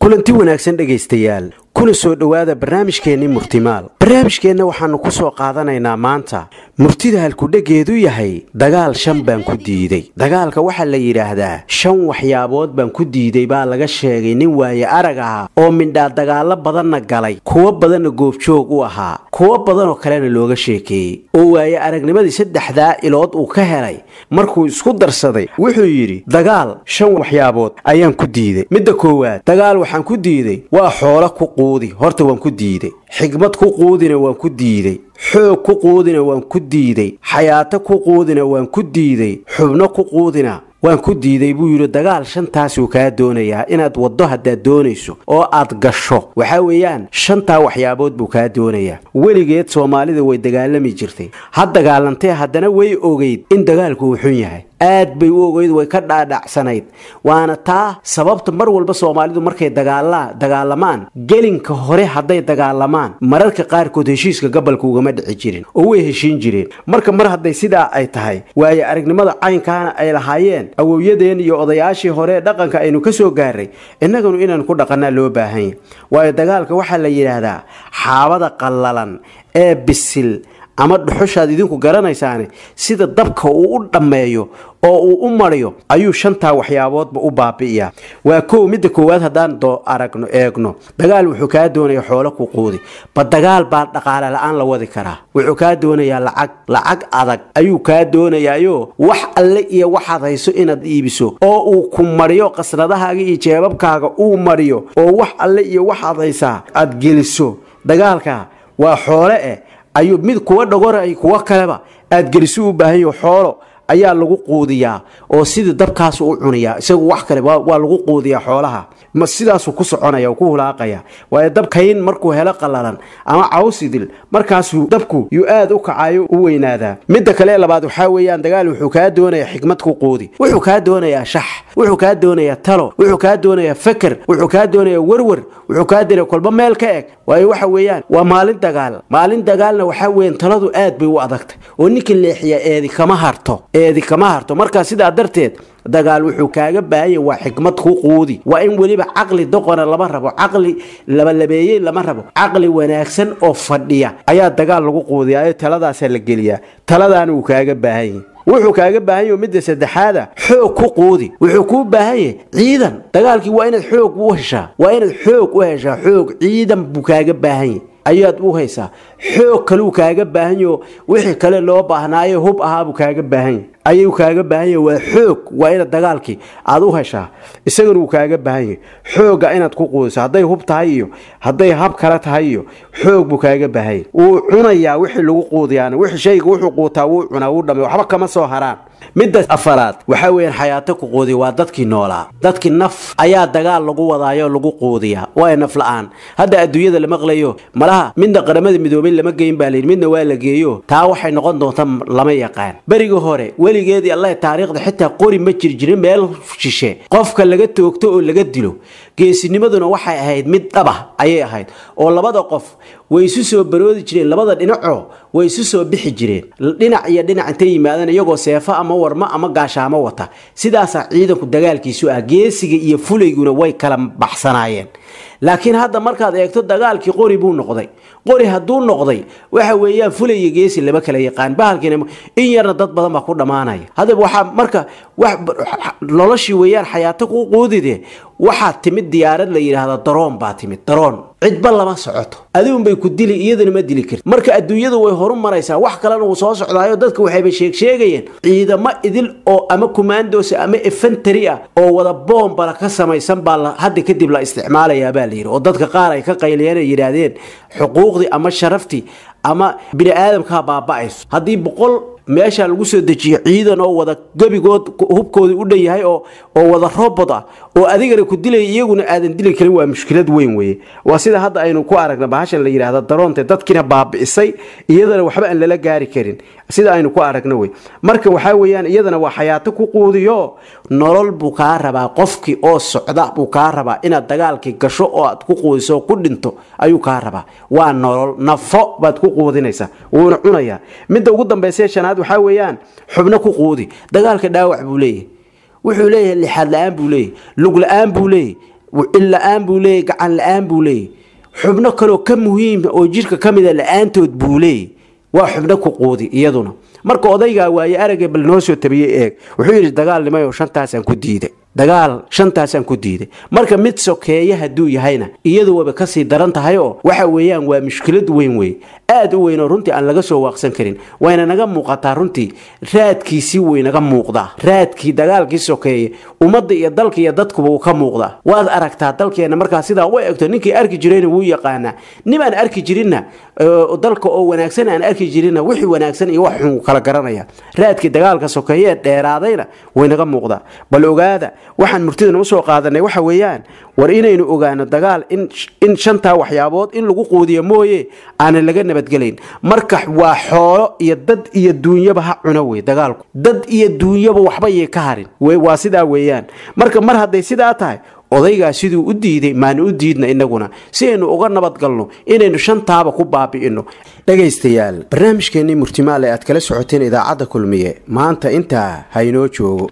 kulanti wanaagsan dhegaystayaal kuna soo dhowaada barnaamijkeenni murtimaal barnaamijkeenna waxaannu ku soo qaadanaynaa maanta murtida dhegeedu yahay dagaal shan baan ku diiday dagaalka waxaa la yidhaahdaa shan waxyaabood baan ku diiday baa laga sheegay nin waaye arag ahaa oo mindhaa dagaallo badanna galay kuwo badanna goobjoog u ahaa kuwo badanoo kalena looga sheekeeyey oo waaye aragnimadii saddexdaa ilood uu ka helay markuu isku darsaday wuxuu yidhi dagaal shan waxyaabood ayaan ku diiday midda koowaad dagaal waxaan ku diiday waa xoolo ku quudi horta waan ku diiday xigmad ku quudina waan ku diidey xoog ku quudina waan ku diidey xayaato ku quudina waan ku diidey xubno ku quudina waan ku diiday buu yidhi dagaal shantaasuu kaa doonayaa inaad waddo haddaad doonayso oo aad gasho waxaa weeyaan shantaa waxyaabood buu kaa doonayaa weligeed soomaalida way dagaalami jirtay ha dagaalantee haddana way ogeyd in dagaalku uu xun yahay aad bay u ogeyd way ka dhaadhacsanayd waana taa sababta mar walba soomaalidu markay dagaala dagaalamaan gelinka hore hadday dagaalamaan mararka qaarkood heshiiska gobolka ugama dhici jirin oo way heshiin jireen marka mar hadday sidaa ay tahay waayo aragnimada caynkaana ay lahaayeen awowyadeen iyo odayaashii horee dhaqanka aynu ka soo gaaray innaganu inaan ku dhaqanaa loo baahanya waayo dagaalka waxaa la yidhaahdaa xaabada qallalan ee bisil ama dhuxushaad idinku garanaysaane sida dabka uu u dhammeeyo oo uu u mariyo ayuu shantaa waxyaaboodba u baabi'iyaa waa kow midda koowaad haddaan doo aragno eegno dagaal wuxuu kaa doonayaa xoolo ku quudi ba dagaal baa dhaqaale la-aan la wadi karaa wuxuu kaa doonayaa lacag lacag adag ayuu kaa doonayaayo wax alle iyo waxaad hayso inaad iibiso oo uu ku mariyo qasnadahaaga iyo jeebabkaaga uu mariyo oo wax alle iyo waxaad haysaa aad geliso dagaalka waa xoole eh ayuu mid kuwa dhagora ay kuwa kaleba aad gelisu u baahanyo xoolo ayaa lagu quudiyaa oo sidii dabkaas u cunayaa isagu wax kale waa lagu quudiyaa xoolaha ma sidaasuu ku soconaya ku hulaaqaya waayo dabkayn markuu helo qalalan ama cawsidil idil markaasuu dabku yuu aad u kacayo u weynaadaa midda kale labaad waxaa weeyaan dagaal wuxuu kaa doonayaa xikmad ku quudi wuxuu kaa doonayaa shax wuxuu kaa doonayaa talo wuxuu kaa doonayaa feker wuxuu kaa doonayaa werwer wuxuu kaa doonaya kolba meel ka eg waayo waxa weeyaan waa maalin dagaal maalin dagaalna waxaa weeyaan taladu aad bay u adagtay oo ninka leexiya eedi kama harto eedi kama harto markaa sidaa darteed dagaal wuxuu kaaga baahanya waa xikmad ku quudi waa in weliba caqli doqona lama rabo caqli labalabeeyey lama rabo caqli wanaagsan oo fadhiya ayaa dagaal lagu quudiyaa taladaasaa la geliyaa taladaana uu kaaga baahanya wuxuu kaaga baahan yaho midda saddexaada xoog ku quudi wuxuu kuu baahan yahay ciidan dagaalkii waa inaad xoog u heshaa waa inaad xoog u heshaa xoog ciidan buu kaaga baahan yahay ayaad u haysaa xoog kaluu kaaga baahan yaho wixii kale loo baahnaayo hub ahaabuu kaaga baahan yahay ayuu kaaga baahanya waa xoog waa inaad dagaalkii aad u heshaa isagana wuu kaaga baahanya xooga inaad ku quudiso hadday hub tahay iyo hadday hab kale tahay iyo xoog buu kaaga baahanya wuu cunayaa wixii lagu quudiyaana w shayga wuxuu quutaa wuu cunaa wuu dhama waxba kama soo haraan midda afaraad waxaa weyaan xayaato ku quudiya waa dadkii noolaa dadkii naf ayaa dagaal lagu wadaayoo lagu quudiyaa waa naf la-aan hadda adduunyada la maqlayo malaha midna qaramada midoobay lama geyn baa layidhi midna waa la geeyo taa waxay noqon doonta lama yaqaan beriga hore weligeedii allah taariikhda xitaa qori ma jiri jira meel shishe qofka laga toogto oo laga dilo geesinimaduna waxay ahayd mid dhaba ayay ahayd oo labada qof way isu soo baroodi jireen labada dhinacoo way isu soo bixi jireen dhinac iyo dhinac intay yimaadeen iyagoo seefo ama warmo ama gaashaamo wata sidaasaa ciidanku dagaalkiisu ah geesiga iyo fulayguna way kala baxsanaayeen laakiin hadda markaad eegto dagaalkii qori buu noqday qori hadduu noqday waxa weeyaan fulaya geesi lama kala yaqaan bahalkiina in yarna dad badan baa ku dhammaan imaanaya hadaba waxaa marka noloshii weeyaan xayaato ku quudide waxaa timid diyaarad la yidhaahdaa daroon baa timid daroon cidba lama socoto adigunbay ku dili iyaduna ma dili karti marka adduunyadu way horu wax kalena uu soo socdaayo dadka waxayba sheegsheegayeen ciidamo idil oo ama kumaandosi ama efentari ah oo wada boombala ka samaysan baa hadda kadib la isticmaalayaa baa layidhi oo dadka qaar ay ka qayliyeen ay yidhaahdeen xuquuqdii ama sharaftii ama bini aadamkaa baaba'ayso haddii boqol meeshaa lagu soo dejiyo ciidan oo wada gebigood hubkoodii u dhan yahay oo wada robot ah oo adigana ku dilaya iyaguna aadan dili karin waa mushkilad weyn weye waa sida hadda aynu ku aragna bahashan la yidhaahda daroonte dadkiina baabi'isay iyadana waxba aan lala gaari karin sida aynu ku aragno wey marka waxaa weyaan iyadana waa xayaato ku quudiyo nolol buu kaa rabaa qofkii oo socda buu kaa rabaa inaad dagaalkii gasho oo aad ku quudiso ku dhinto ayuu kaa rabaa waa nolol nafo baad ku quudinaysaa wuuna cunayaa midda ugu dambaysa shanaad waxaa weyaan xubno ku quudi dagaalka dhaawac buu leeyahy wuxuu leeyahay lixaad la-aan buu leeyahy lug la-aan buu leeyahy wicil la-aan buu leeyahy gacan la-aan buu leeyahy xubno kaleo ka muhiima ah oo jidhka ka mida ah la-aantood buu leeyahy waa xubno ku quudi iyaduna marka odaygaa waaye aragee bal noo soo tabiyey eeg wuxuu yidhi dagaal dagaalnimayoo shantaasaan ku diiday dagaal shantaasaan ku diiday marka mid sokeeye hadduu yahayna iyadu iyaduwaba kasii daran tahay oo waxa weeyaan waa mushkilad weyn weeye aada u weyn runtii aan laga soo waaqsan karin wayna naga muuqataa runtii raadkiisii waynaga muuqdaa raadkii dagaalkii sokeeye ummadda iyo dalka iyo dadkuba wuu ka muuqdaa waad aragtaa dalkeenna markaa sidaa u egto ninkii arki jirayna wuu yaqaanaa nin aan arki jirinna dalka oo wanaagsan aan arki jirinna wixii wanaagsan iyo wax xun kala garanaya raadkii dagaalka sokeeye dheeraadayna waynaga muuqdaa bal ogaada waxaan murtidana usoo qaadanay waxa weeyaan war inaynu ogaano dagaal in shantaa waxyaabood in lagu quudiyo mooye aana laga nabad nabadgelayn marka waa xoolo iyo dad iyo duunyaba ha cuna wey dagaalku dad iyo duunyaba waxba yay ka harin waa sidaa weeyaan marka mar hadday sidaa tahay odaygaa siduu u diiday maana u diidna innaguna si aynu uga nabadgalno inaynu shantaaba ku baabi'inno dhegaystayaal barnaamijkeennii murtimaale aad kala socoteen idaacadda kulmiye maanta intaa haynoo joogo